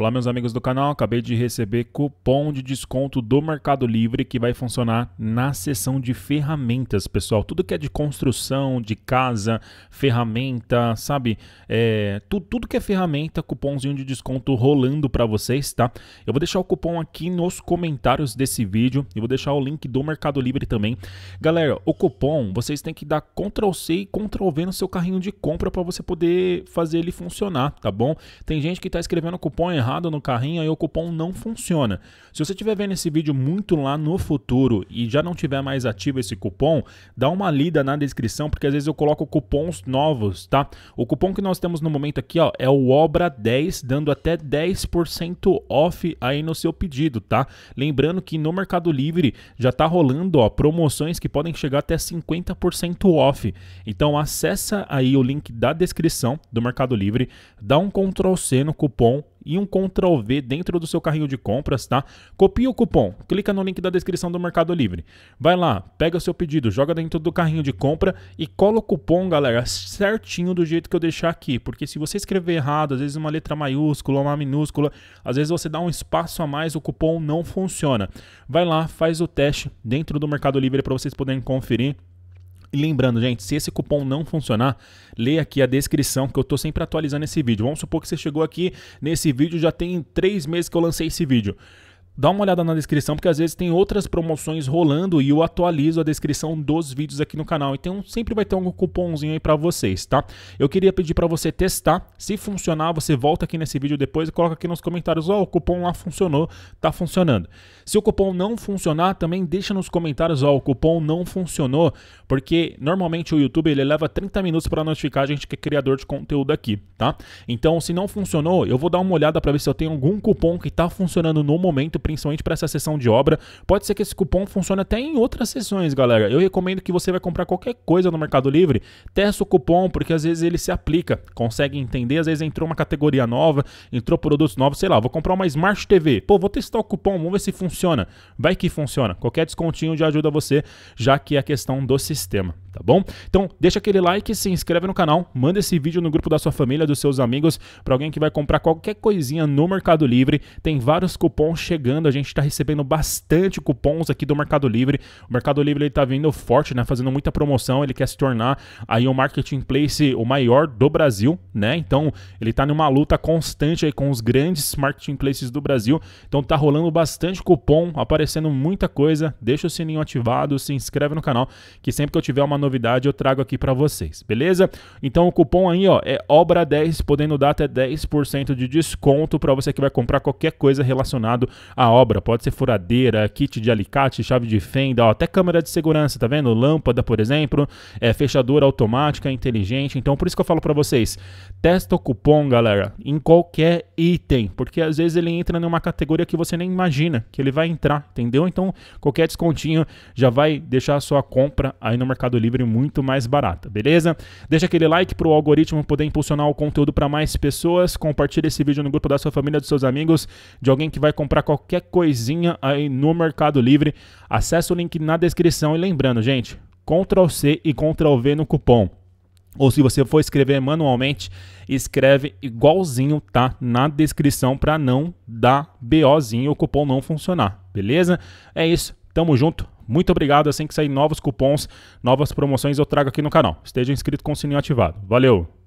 Olá, meus amigos do canal. Acabei de receber cupom de desconto do Mercado Livre que vai funcionar na seção de ferramentas, pessoal. Tudo que é de construção, de casa, ferramenta, sabe? É, tu, tudo que é ferramenta, cupomzinho de desconto rolando para vocês, tá? Eu vou deixar o cupom aqui nos comentários desse vídeo e vou deixar o link do Mercado Livre também. Galera, o cupom vocês têm que dar Ctrl C e Ctrl V no seu carrinho de compra para você poder fazer ele funcionar, tá bom? Tem gente que está escrevendo cupom errado errado no carrinho, aí o cupom não funciona. Se você estiver vendo esse vídeo muito lá no futuro e já não tiver mais ativo esse cupom, dá uma lida na descrição, porque às vezes eu coloco cupons novos, tá? O cupom que nós temos no momento aqui, ó, é o OBRA10, dando até 10% off aí no seu pedido, tá? Lembrando que no Mercado Livre já tá rolando, ó, promoções que podem chegar até 50% off. Então acessa aí o link da descrição do Mercado Livre, dá um Ctrl C no cupom e um Ctrl V dentro do seu carrinho de compras, tá? Copia o cupom, clica no link da descrição do Mercado Livre. Vai lá, pega seu pedido, joga dentro do carrinho de compra e cola o cupom, galera, certinho do jeito que eu deixar aqui, porque se você escrever errado, às vezes uma letra maiúscula, uma minúscula, às vezes você dá um espaço a mais, o cupom não funciona. Vai lá, faz o teste dentro do Mercado Livre para vocês poderem conferir. E lembrando, gente, se esse cupom não funcionar, leia aqui a descrição que eu estou sempre atualizando esse vídeo. Vamos supor que você chegou aqui nesse vídeo, já tem três meses que eu lancei esse vídeo dá uma olhada na descrição, porque às vezes tem outras promoções rolando e eu atualizo a descrição dos vídeos aqui no canal. Então sempre vai ter um cupomzinho aí para vocês, tá? Eu queria pedir para você testar. Se funcionar, você volta aqui nesse vídeo depois e coloca aqui nos comentários, ó, oh, o cupom lá funcionou, tá funcionando. Se o cupom não funcionar, também deixa nos comentários, ó, oh, o cupom não funcionou, porque normalmente o YouTube ele leva 30 minutos para notificar a gente que é criador de conteúdo aqui, tá? Então, se não funcionou, eu vou dar uma olhada para ver se eu tenho algum cupom que tá funcionando no momento principalmente para essa sessão de obra. Pode ser que esse cupom funcione até em outras sessões, galera. Eu recomendo que você vai comprar qualquer coisa no Mercado Livre, testa o cupom, porque às vezes ele se aplica, consegue entender, às vezes entrou uma categoria nova, entrou produtos novos, sei lá, vou comprar uma Smart TV. Pô, vou testar o cupom, vamos ver se funciona. Vai que funciona. Qualquer descontinho já ajuda você, já que é a questão do sistema, tá bom? Então, deixa aquele like, se inscreve no canal, manda esse vídeo no grupo da sua família, dos seus amigos, para alguém que vai comprar qualquer coisinha no Mercado Livre. Tem vários cupons chegando a gente está recebendo bastante cupons aqui do Mercado Livre. O Mercado Livre está vindo forte, né? Fazendo muita promoção. Ele quer se tornar aí o marketing place o maior do Brasil, né? Então ele está numa luta constante aí com os grandes marketing places do Brasil. Então tá rolando bastante cupom, aparecendo muita coisa. Deixa o sininho ativado, se inscreve no canal, que sempre que eu tiver uma novidade eu trago aqui para vocês, beleza? Então o cupom aí, ó, é obra10, podendo dar até 10% de desconto para você que vai comprar qualquer coisa relacionado a obra. Pode ser furadeira, kit de alicate, chave de fenda, ó, até câmera de segurança, tá vendo? Lâmpada, por exemplo, é, fechadura automática, inteligente. Então, por isso que eu falo para vocês, testa o cupom, galera, em qualquer item, porque às vezes ele entra numa categoria que você nem imagina que ele vai entrar, entendeu? Então, qualquer descontinho já vai deixar a sua compra aí no Mercado Livre muito mais barata, beleza? Deixa aquele like para o algoritmo poder impulsionar o conteúdo para mais pessoas, compartilha esse vídeo no grupo da sua família, dos seus amigos, de alguém que vai comprar qualquer qualquer coisinha aí no Mercado Livre. Acesse o link na descrição e lembrando, gente, Ctrl C e Ctrl V no cupom. Ou se você for escrever manualmente, escreve igualzinho, tá? Na descrição para não dar BOzinho o cupom não funcionar, beleza? É isso, tamo junto. Muito obrigado. Assim que sair novos cupons, novas promoções, eu trago aqui no canal. Esteja inscrito com o sininho ativado. Valeu!